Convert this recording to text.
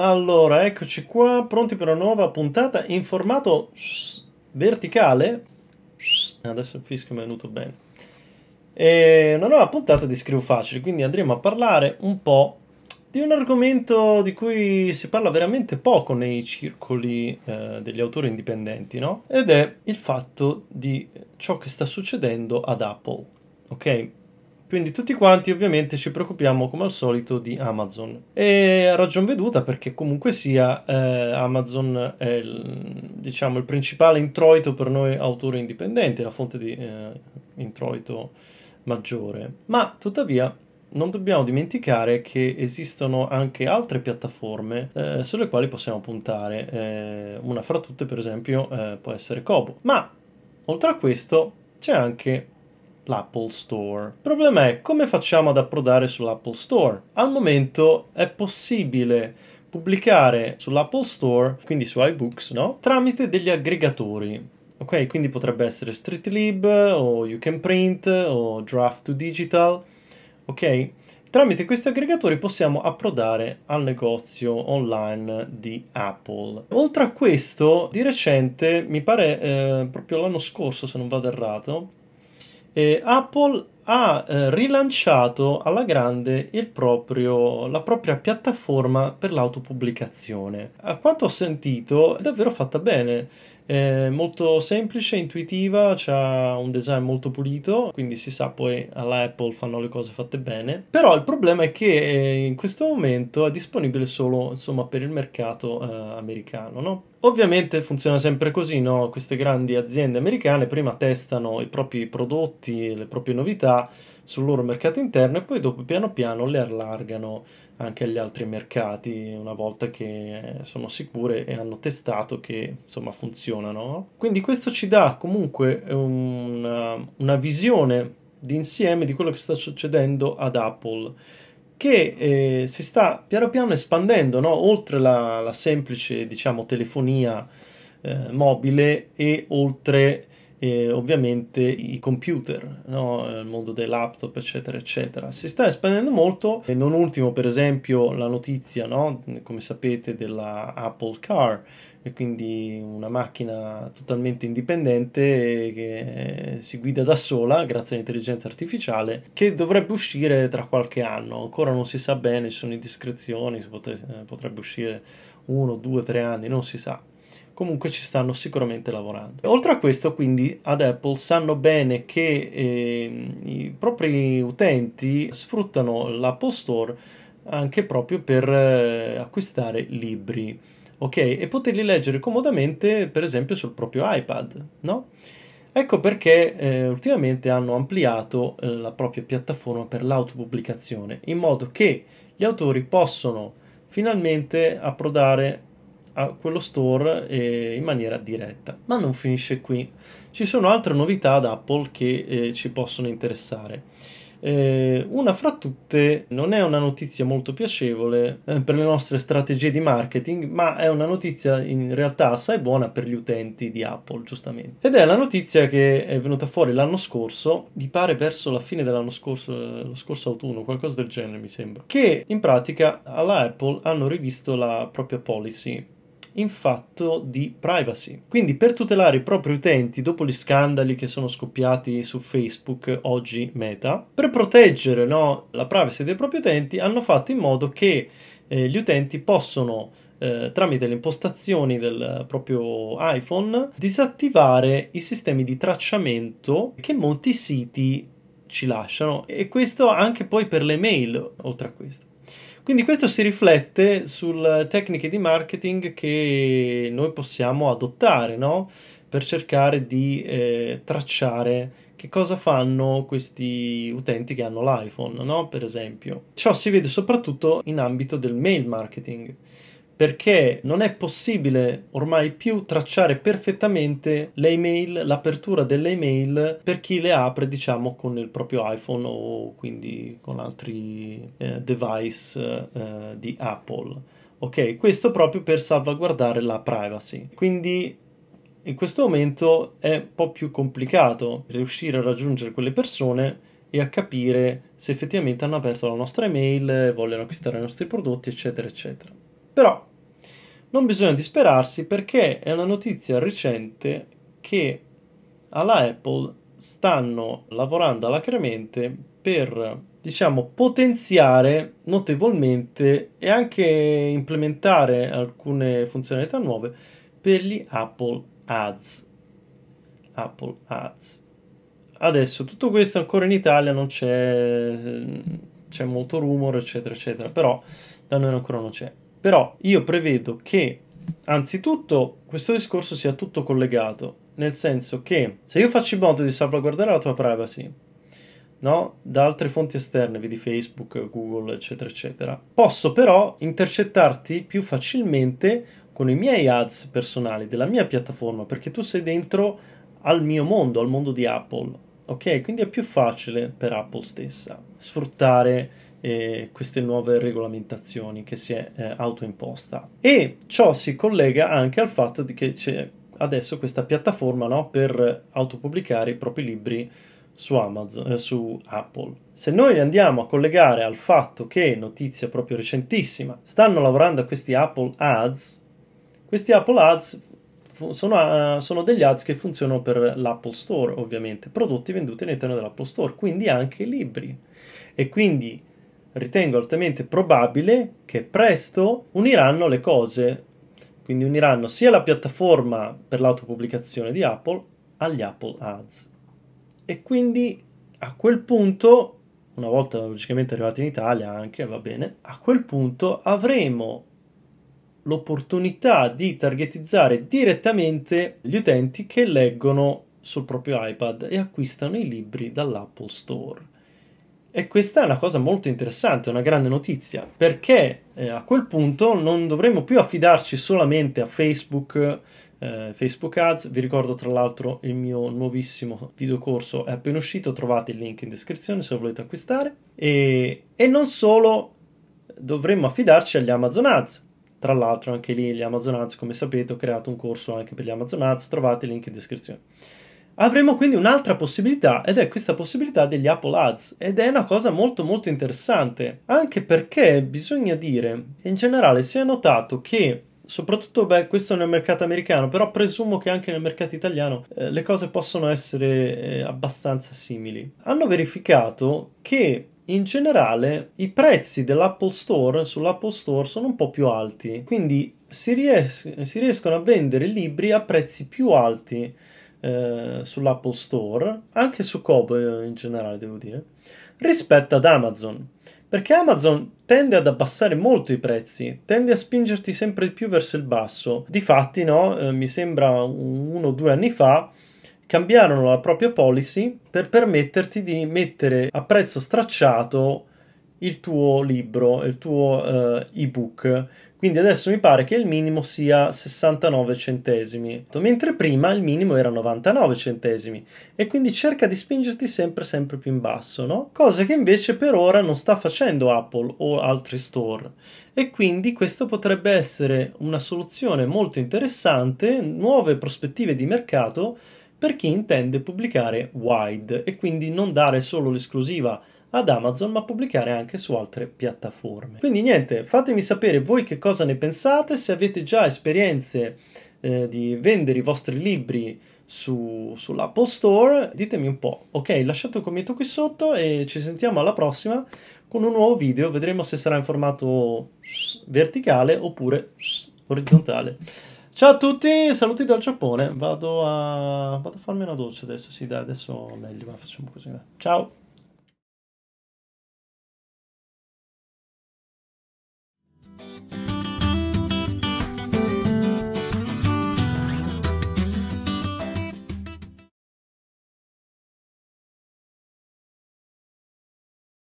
Allora, eccoci qua, pronti per una nuova puntata in formato verticale. Adesso il fischio mi è venuto bene. E una nuova puntata di Scrivo Facile, quindi andremo a parlare un po' di un argomento di cui si parla veramente poco nei circoli eh, degli autori indipendenti, no? Ed è il fatto di ciò che sta succedendo ad Apple. Ok? Quindi tutti quanti ovviamente ci preoccupiamo come al solito di Amazon. E a ragion veduta perché comunque sia eh, Amazon è il, diciamo, il principale introito per noi autori indipendenti, la fonte di eh, introito maggiore. Ma tuttavia non dobbiamo dimenticare che esistono anche altre piattaforme eh, sulle quali possiamo puntare. Eh, una fra tutte, per esempio, eh, può essere Kobo. Ma oltre a questo c'è anche l'Apple Store. Il problema è come facciamo ad approdare sull'Apple Store? Al momento è possibile pubblicare sull'Apple Store, quindi su iBooks, no? Tramite degli aggregatori. Ok, quindi potrebbe essere StreetLib o You Can Print o Draft to Digital. Ok, tramite questi aggregatori possiamo approdare al negozio online di Apple. Oltre a questo, di recente, mi pare eh, proprio l'anno scorso, se non vado errato, Eh, Apple ha eh, rilanciato alla grande proprio, la propria piattaforma per l'autopubblicazione. A quanto ho sentito è davvero fatta bene, è molto semplice, intuitiva, ha un design molto pulito, quindi si sa poi alla Apple fanno le cose fatte bene, però il problema è che eh, in questo momento è disponibile solo insomma, per il mercato eh, americano. No? Ovviamente funziona sempre così, no? queste grandi aziende americane prima testano i propri prodotti, le proprie novità, sul loro mercato interno e poi dopo piano piano le allargano anche agli altri mercati una volta che eh, sono sicure e hanno testato che insomma funzionano. Quindi questo ci dà comunque una, una visione d'insieme di quello che sta succedendo ad Apple che eh, si sta piano piano espandendo no? oltre la, la semplice diciamo telefonia eh, mobile e oltre e ovviamente i computer, no? il mondo dei laptop, eccetera, eccetera. Si sta espandendo molto, e non ultimo, per esempio, la notizia, no? come sapete, della Apple Car, e quindi una macchina totalmente indipendente che eh, si guida da sola grazie all'intelligenza artificiale, che dovrebbe uscire tra qualche anno. Ancora non si sa bene, ci sono indiscrezioni, eh, potrebbe uscire uno, due, tre anni, non si sa comunque ci stanno sicuramente lavorando. Oltre a questo, quindi, ad Apple sanno bene che eh, i propri utenti sfruttano l'Apple Store anche proprio per eh, acquistare libri, ok? E poterli leggere comodamente, per esempio, sul proprio iPad, no? Ecco perché eh, ultimamente hanno ampliato eh, la propria piattaforma per l'autopubblicazione, in modo che gli autori possono finalmente approdare a quello store eh, in maniera diretta. Ma non finisce qui. Ci sono altre novità ad Apple che eh, ci possono interessare. Eh, una fra tutte non è una notizia molto piacevole eh, per le nostre strategie di marketing, ma è una notizia in realtà assai buona per gli utenti di Apple, giustamente. Ed è la notizia che è venuta fuori l'anno scorso, mi pare verso la fine dell'anno scorso, eh, lo scorso autunno, qualcosa del genere mi sembra, che in pratica alla Apple hanno rivisto la propria policy in fatto di privacy. Quindi per tutelare i propri utenti dopo gli scandali che sono scoppiati su Facebook, oggi Meta, per proteggere no, la privacy dei propri utenti hanno fatto in modo che eh, gli utenti possono eh, tramite le impostazioni del proprio iPhone disattivare i sistemi di tracciamento che molti siti ci lasciano e questo anche poi per le mail oltre a questo quindi questo si riflette sulle tecniche di marketing che noi possiamo adottare, no? Per cercare di eh, tracciare che cosa fanno questi utenti che hanno l'iPhone, no? Per esempio. Ciò si vede soprattutto in ambito del mail marketing perché non è possibile ormai più tracciare perfettamente le email, l'apertura delle email per chi le apre diciamo con il proprio iPhone o quindi con altri eh, device eh, di Apple. Ok, questo proprio per salvaguardare la privacy. Quindi in questo momento è un po' più complicato riuscire a raggiungere quelle persone e a capire se effettivamente hanno aperto la nostra email, vogliono acquistare i nostri prodotti, eccetera, eccetera. Però non bisogna disperarsi perché è una notizia recente che alla Apple stanno lavorando alacremente per diciamo potenziare notevolmente e anche implementare alcune funzionalità nuove per gli Apple Ads. Apple Ads. Adesso tutto questo ancora in Italia non c'è c'è molto rumore eccetera eccetera, però da noi ancora non c'è. Però io prevedo che, anzitutto, questo discorso sia tutto collegato, nel senso che se io faccio in modo di salvaguardare la tua privacy, no? da altre fonti esterne, vedi Facebook, Google, eccetera, eccetera, posso però intercettarti più facilmente con i miei ads personali della mia piattaforma, perché tu sei dentro al mio mondo, al mondo di Apple, ok? Quindi è più facile per Apple stessa sfruttare eh, queste nuove regolamentazioni che si è eh, autoimposta. E ciò si collega anche al fatto che c'è adesso questa piattaforma no, per autopubblicare i propri libri su Amazon, eh, su Apple. Se noi andiamo a collegare al fatto che, notizia proprio recentissima, stanno lavorando a questi Apple Ads, questi Apple Ads sono, uh, sono, degli ads che funzionano per l'Apple Store, ovviamente, prodotti venduti all'interno dell'Apple Store, quindi anche libri. E quindi ritengo altamente probabile che presto uniranno le cose, quindi uniranno sia la piattaforma per l'autopubblicazione di Apple agli Apple Ads. E quindi a quel punto, una volta logicamente arrivati in Italia anche, va bene, a quel punto avremo l'opportunità di targetizzare direttamente gli utenti che leggono sul proprio iPad e acquistano i libri dall'Apple Store. E questa è una cosa molto interessante, una grande notizia, perché eh, a quel punto non dovremmo più affidarci solamente a Facebook, eh, Facebook Ads. Vi ricordo tra l'altro il mio nuovissimo videocorso è appena uscito, trovate il link in descrizione se lo volete acquistare. E, e non solo dovremmo affidarci agli Amazon Ads. Tra l'altro anche lì gli Amazon Ads, come sapete, ho creato un corso anche per gli Amazon Ads, trovate il link in descrizione. Avremo quindi un'altra possibilità ed è questa possibilità degli Apple Ads ed è una cosa molto molto interessante anche perché bisogna dire in generale si è notato che soprattutto beh, questo nel mercato americano, però presumo che anche nel mercato italiano eh, le cose possono essere eh, abbastanza simili. Hanno verificato che in generale i prezzi dell'Apple Store sull'Apple Store sono un po' più alti, quindi si, ries si riescono a vendere libri a prezzi più alti eh, sull'Apple Store, anche su Coop eh, in generale devo dire, rispetto ad Amazon. Perché Amazon tende ad abbassare molto i prezzi, tende a spingerti sempre di più verso il basso. Difatti, no, eh, mi sembra uno o due anni fa cambiarono la propria policy per permetterti di mettere a prezzo stracciato il tuo libro, il tuo uh, ebook. Quindi adesso mi pare che il minimo sia 69 centesimi, mentre prima il minimo era 99 centesimi e quindi cerca di spingerti sempre sempre più in basso, no? Cosa che invece per ora non sta facendo Apple o altri store. E quindi questo potrebbe essere una soluzione molto interessante, nuove prospettive di mercato per chi intende pubblicare wide e quindi non dare solo l'esclusiva ad Amazon ma pubblicare anche su altre piattaforme. Quindi niente, fatemi sapere voi che cosa ne pensate, se avete già esperienze eh, di vendere i vostri libri su, sull'Apple Store, ditemi un po'. Ok, lasciate un commento qui sotto e ci sentiamo alla prossima con un nuovo video, vedremo se sarà in formato verticale oppure orizzontale. Ciao a tutti, saluti dal Giappone. Vado a, vado a farmi una doccia adesso. Sì, dai, adesso meglio, ma facciamo così. Ciao.